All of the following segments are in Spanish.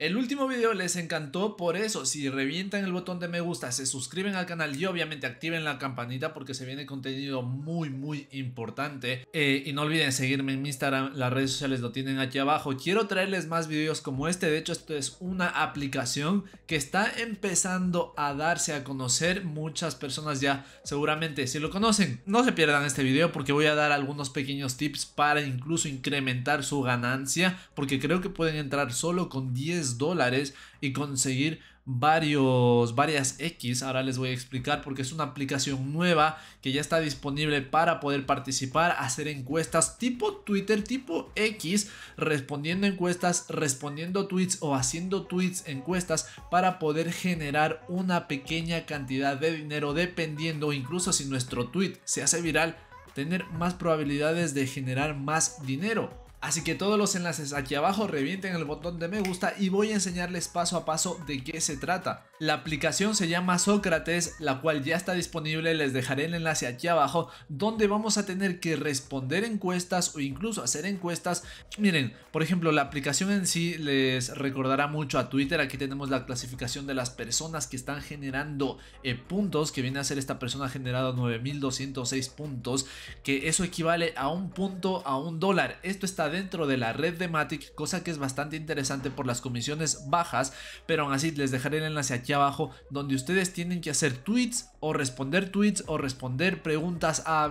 El último video les encantó por eso, si revientan el botón de me gusta, se suscriben al canal y obviamente activen la campanita porque se viene contenido muy muy importante eh, y no olviden seguirme en Instagram, las redes sociales lo tienen aquí abajo, quiero traerles más videos como este, de hecho esto es una aplicación que está empezando a darse a conocer, muchas personas ya seguramente si lo conocen, no se pierdan este video porque voy a dar algunos pequeños tips para incluso incrementar su ganancia porque creo que pueden entrar solo con 10 dólares y conseguir varios, varias X. Ahora les voy a explicar porque es una aplicación nueva que ya está disponible para poder participar, hacer encuestas tipo Twitter, tipo X, respondiendo encuestas, respondiendo tweets o haciendo tweets encuestas para poder generar una pequeña cantidad de dinero dependiendo incluso si nuestro tweet se hace viral tener más probabilidades de generar más dinero Así que todos los enlaces aquí abajo revienten el botón de me gusta y voy a enseñarles paso a paso de qué se trata. La aplicación se llama Sócrates, la cual ya está disponible, les dejaré el enlace aquí abajo, donde vamos a tener que responder encuestas o incluso hacer encuestas. Miren, por ejemplo, la aplicación en sí les recordará mucho a Twitter, aquí tenemos la clasificación de las personas que están generando eh, puntos, que viene a ser esta persona generado 9206 puntos, que eso equivale a un punto a un dólar. Esto está dentro de la red de Matic, cosa que es bastante interesante por las comisiones bajas, pero aún así les dejaré el enlace aquí abajo donde ustedes tienen que hacer tweets o responder tweets o responder preguntas A,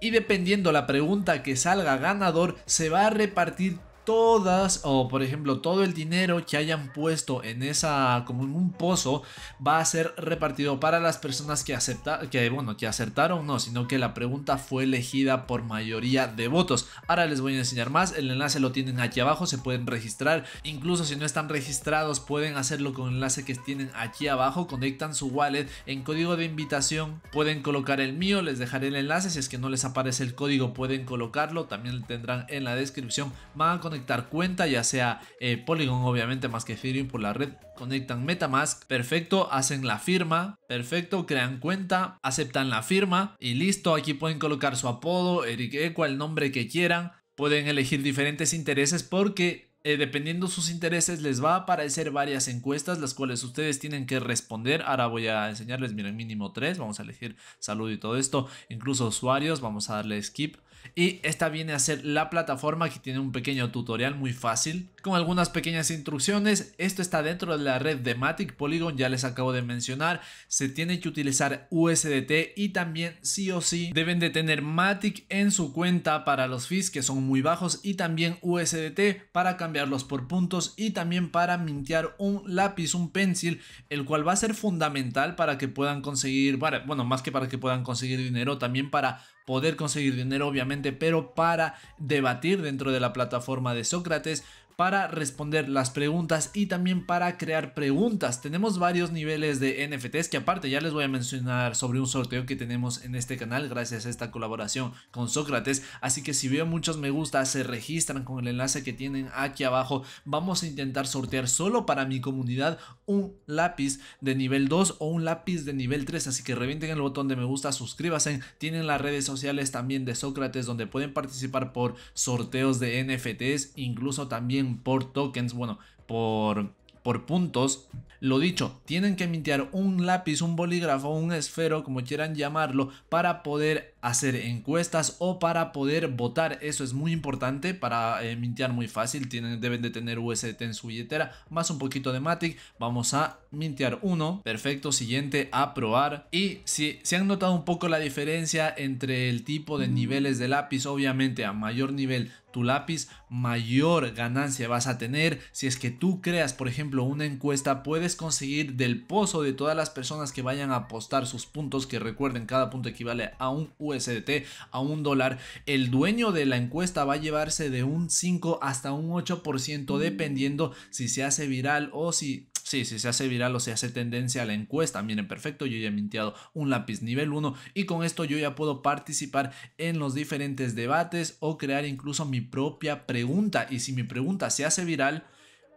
y dependiendo la pregunta que salga ganador se va a repartir todas o por ejemplo todo el dinero que hayan puesto en esa como en un pozo va a ser repartido para las personas que aceptaron que bueno que acertaron no sino que la pregunta fue elegida por mayoría de votos ahora les voy a enseñar más el enlace lo tienen aquí abajo se pueden registrar incluso si no están registrados pueden hacerlo con el enlace que tienen aquí abajo conectan su wallet en código de invitación pueden colocar el mío les dejaré el enlace si es que no les aparece el código pueden colocarlo también lo tendrán en la descripción van conectar cuenta, ya sea eh, Polygon obviamente más que Ethereum por la red, conectan Metamask, perfecto, hacen la firma, perfecto, crean cuenta, aceptan la firma y listo, aquí pueden colocar su apodo, Eric cual el nombre que quieran, pueden elegir diferentes intereses porque eh, dependiendo sus intereses les va a aparecer varias encuestas las cuales ustedes tienen que responder. Ahora voy a enseñarles, miren, mínimo tres vamos a elegir salud y todo esto, incluso usuarios, vamos a darle skip y esta viene a ser la plataforma que tiene un pequeño tutorial muy fácil con algunas pequeñas instrucciones. Esto está dentro de la red de Matic Polygon, ya les acabo de mencionar. Se tiene que utilizar USDT y también sí o sí deben de tener Matic en su cuenta para los fees que son muy bajos y también USDT para cambiarlos por puntos y también para mintear un lápiz, un pencil, el cual va a ser fundamental para que puedan conseguir, bueno, más que para que puedan conseguir dinero, también para poder conseguir dinero obviamente pero para debatir dentro de la plataforma de Sócrates para responder las preguntas y también para crear preguntas. Tenemos varios niveles de NFTs que aparte ya les voy a mencionar sobre un sorteo que tenemos en este canal gracias a esta colaboración con Sócrates. Así que si veo muchos me gusta, se registran con el enlace que tienen aquí abajo. Vamos a intentar sortear solo para mi comunidad un lápiz de nivel 2 o un lápiz de nivel 3. Así que revienten el botón de me gusta, suscríbanse. Tienen las redes sociales también de Sócrates donde pueden participar por sorteos de NFTs, incluso también por tokens, bueno, por, por puntos. Lo dicho, tienen que mintear un lápiz, un bolígrafo, un esfero, como quieran llamarlo, para poder hacer encuestas o para poder votar. Eso es muy importante para eh, mintear muy fácil. Tienen, deben de tener UST en su billetera, más un poquito de Matic. Vamos a mintear uno. Perfecto, siguiente, a probar Y si se han notado un poco la diferencia entre el tipo de niveles de lápiz, obviamente a mayor nivel tu lápiz, mayor ganancia vas a tener. Si es que tú creas, por ejemplo, una encuesta, puedes conseguir del pozo de todas las personas que vayan a apostar sus puntos, que recuerden, cada punto equivale a un Cdt a un dólar, el dueño de la encuesta va a llevarse de un 5 hasta un 8% mm. dependiendo si se hace viral o si si se hace viral o se hace tendencia a la encuesta, miren, perfecto, yo ya he mintiado un lápiz nivel 1 y con esto yo ya puedo participar en los diferentes debates o crear incluso mi propia pregunta y si mi pregunta se hace viral,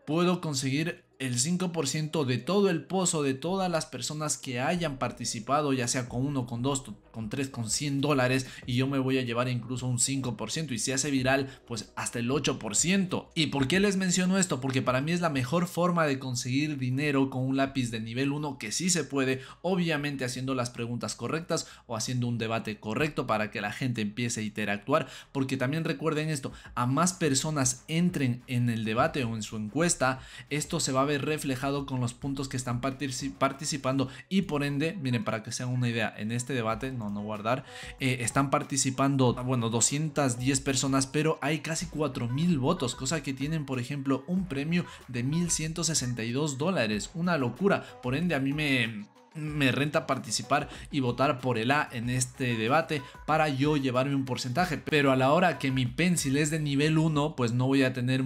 puedo conseguir el 5% de todo el pozo, de todas las personas que hayan participado, ya sea con 1, con 2, con 3, con 100 dólares, y yo me voy a llevar incluso un 5%, y si hace viral, pues hasta el 8%. ¿Y por qué les menciono esto? Porque para mí es la mejor forma de conseguir dinero con un lápiz de nivel 1, que sí se puede, obviamente haciendo las preguntas correctas o haciendo un debate correcto para que la gente empiece a interactuar, porque también recuerden esto, a más personas entren en el debate o en su encuesta, esto se va a reflejado con los puntos que están participando y por ende, miren, para que se hagan una idea, en este debate, no, no guardar, eh, están participando, bueno, 210 personas, pero hay casi 4.000 votos, cosa que tienen, por ejemplo, un premio de 1.162 dólares, una locura, por ende a mí me, me renta participar y votar por el A en este debate para yo llevarme un porcentaje. Pero a la hora que mi pencil es de nivel 1, pues no voy a tener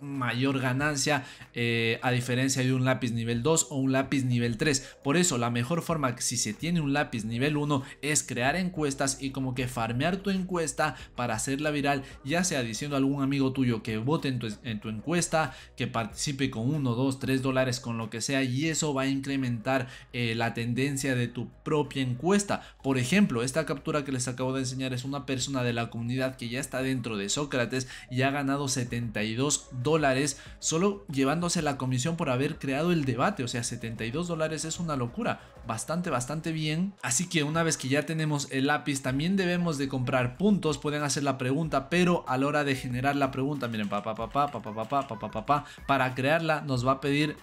mayor ganancia eh, a diferencia de un lápiz nivel 2 o un lápiz nivel 3 por eso la mejor forma si se tiene un lápiz nivel 1 es crear encuestas y como que farmear tu encuesta para hacerla viral ya sea diciendo a algún amigo tuyo que vote en tu, encuesta que participe con 1, 2, 3 dólares con lo que sea y eso va a incrementar eh, la tendencia de tu propia encuesta por ejemplo esta captura que les acabo de enseñar es una persona de la comunidad que ya está dentro de Sócrates y ha ganado 72 dólares dólares solo llevándose la comisión por haber creado el debate. O sea, 72 dólares es una locura. Bastante, bastante bien. Así que una vez que ya tenemos el lápiz, también debemos de comprar puntos. Pueden hacer la pregunta, pero a la hora de generar la pregunta, miren, papá, papá, papá, para crearla nos va a pedir,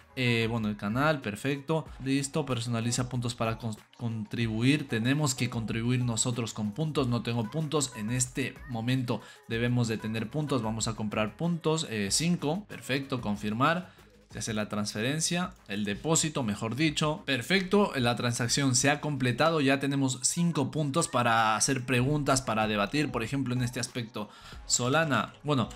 bueno, el canal, perfecto, listo, personaliza puntos para contribuir. Tenemos que contribuir nosotros con puntos. No tengo puntos en este momento. Debemos de tener puntos. Vamos a comprar puntos. 5. Perfecto, confirmar. Se hace la transferencia, el depósito, mejor dicho. Perfecto, la transacción se ha completado. Ya tenemos cinco puntos para hacer preguntas, para debatir, por ejemplo, en este aspecto. Solana, bueno,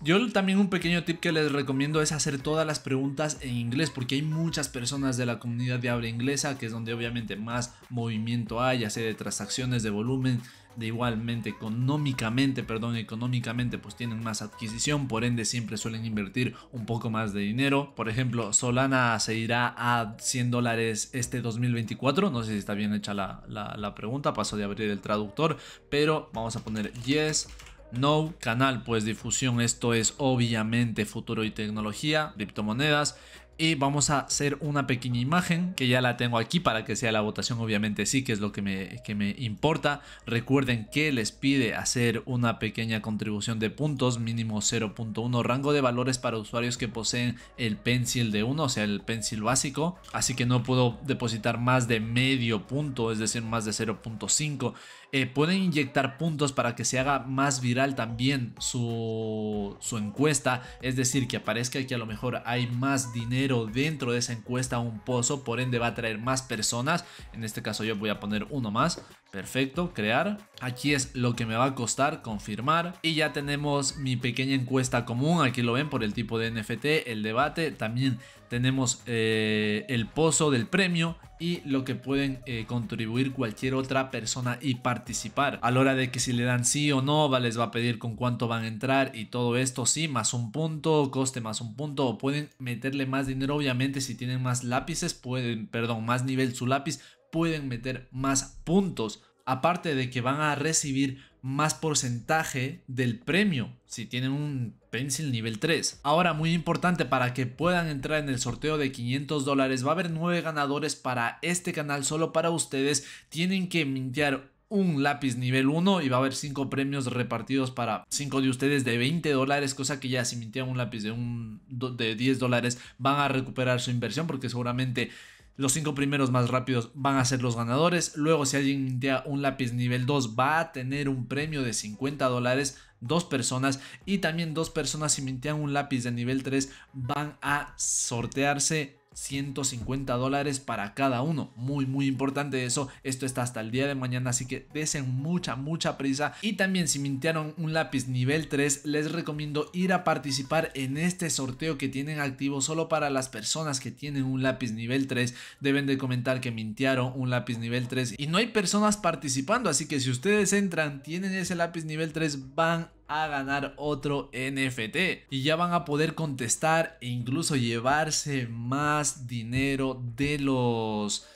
yo también un pequeño tip que les recomiendo es hacer todas las preguntas en inglés porque hay muchas personas de la comunidad de habla inglesa que es donde obviamente más movimiento hay, ya de transacciones, de volumen, de igualmente económicamente, perdón, económicamente pues tienen más adquisición, por ende siempre suelen invertir un poco más de dinero. Por ejemplo, Solana se irá a 100 dólares este 2024, no sé si está bien hecha la, la pregunta, paso de abrir el traductor, pero vamos a poner yes. No, canal pues difusión, esto es obviamente futuro y tecnología, criptomonedas, y vamos a hacer una pequeña imagen que ya la tengo aquí para que sea la votación obviamente sí que es lo que me, que me importa recuerden que les pide hacer una pequeña contribución de puntos mínimo 0.1 rango de valores para usuarios que poseen el pencil de 1 o sea el pencil básico así que no puedo depositar más de medio punto es decir más de 0.5 eh, pueden inyectar puntos para que se haga más viral también su, su encuesta es decir que aparezca que a lo mejor hay más dinero dentro de esa encuesta un pozo, por ende va a traer más personas. En este caso yo voy a poner uno más. Perfecto, crear. Aquí es lo que me va a costar, confirmar. Y ya tenemos mi pequeña encuesta común, aquí lo ven por el tipo de NFT, el debate. También tenemos eh, el pozo del premio, y lo que pueden eh, contribuir cualquier otra persona y participar. A la hora de que si le dan sí o no, va, les va a pedir con cuánto van a entrar y todo esto, sí, más un punto, coste más un punto, o pueden meterle más dinero, obviamente si tienen más lápices, pueden, perdón, más nivel su lápiz, pueden meter más puntos aparte de que van a recibir más porcentaje del premio si tienen un Pencil nivel 3. Ahora, muy importante, para que puedan entrar en el sorteo de 500 dólares, va a haber 9 ganadores para este canal solo para ustedes. Tienen que mintear un lápiz nivel 1 y va a haber 5 premios repartidos para 5 de ustedes de 20 dólares, cosa que ya si mintean un lápiz de, un, de 10 dólares van a recuperar su inversión porque seguramente los cinco primeros más rápidos van a ser los ganadores. Luego, si alguien mintía un lápiz nivel 2, va a tener un premio de 50 dólares. Dos personas y también dos personas si mintían un lápiz de nivel 3 van a sortearse 150 dólares para cada uno. Muy, muy importante eso. Esto está hasta el día de mañana, así que desen mucha, mucha prisa. Y también si mintearon un lápiz nivel 3, les recomiendo ir a participar en este sorteo que tienen activo solo para las personas que tienen un lápiz nivel 3. Deben de comentar que mintieron un lápiz nivel 3 y no hay personas participando, así que si ustedes entran, tienen ese lápiz nivel 3, van a ganar otro NFT y ya van a poder contestar e incluso llevarse más dinero de los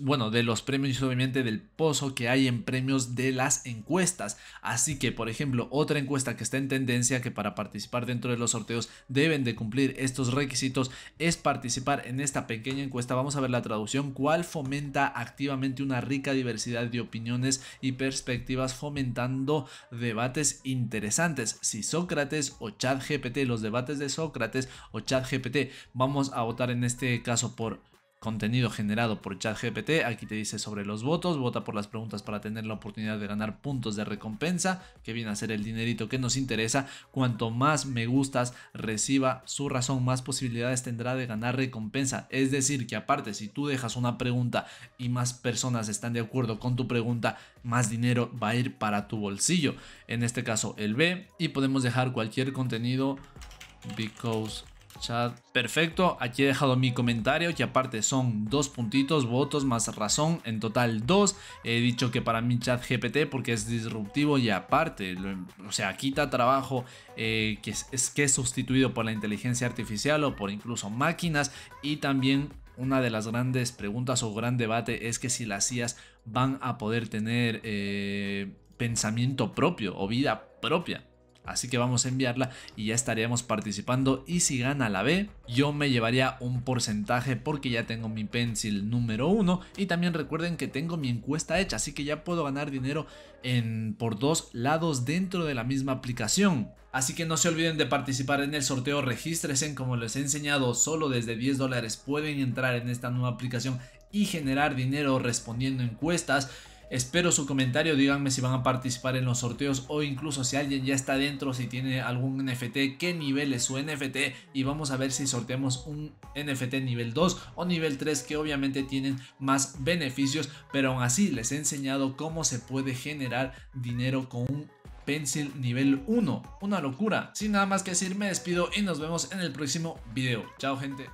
bueno, de los premios y obviamente del pozo que hay en premios de las encuestas. Así que, por ejemplo, otra encuesta que está en tendencia que para participar dentro de los sorteos deben de cumplir estos requisitos es participar en esta pequeña encuesta. Vamos a ver la traducción. ¿Cuál fomenta activamente una rica diversidad de opiniones y perspectivas fomentando debates interesantes? Si Sócrates o ChatGPT, los debates de Sócrates o ChatGPT, vamos a votar en este caso por contenido generado por ChatGPT. Aquí te dice sobre los votos, vota por las preguntas para tener la oportunidad de ganar puntos de recompensa, que viene a ser el dinerito que nos interesa. Cuanto más me gustas reciba su razón, más posibilidades tendrá de ganar recompensa. Es decir, que aparte, si tú dejas una pregunta y más personas están de acuerdo con tu pregunta, más dinero va a ir para tu bolsillo. En este caso, el B, y podemos dejar cualquier contenido because Chat, perfecto. Aquí he dejado mi comentario, que aparte son dos puntitos, votos más razón, en total dos. He dicho que para mí chat GPT porque es disruptivo y aparte, em, o sea, quita trabajo eh, que, es, que es sustituido por la inteligencia artificial o por incluso máquinas y también una de las grandes preguntas o gran debate es que si las IAS van a poder tener eh, pensamiento propio o vida propia. Así que vamos a enviarla y ya estaríamos participando. Y si gana la B, yo me llevaría un porcentaje porque ya tengo mi pencil número 1. Y también recuerden que tengo mi encuesta hecha, así que ya puedo ganar dinero en, por dos lados dentro de la misma aplicación. Así que no se olviden de participar en el sorteo, regístrense como les he enseñado, solo desde 10 dólares pueden entrar en esta nueva aplicación y generar dinero respondiendo encuestas. Espero su comentario, díganme si van a participar en los sorteos o incluso si alguien ya está dentro, si tiene algún NFT, qué nivel es su NFT y vamos a ver si sorteamos un NFT nivel 2 o nivel 3 que obviamente tienen más beneficios, pero aún así les he enseñado cómo se puede generar dinero con un Pencil nivel 1. Una locura. Sin nada más que decir, me despido y nos vemos en el próximo video. Chao gente.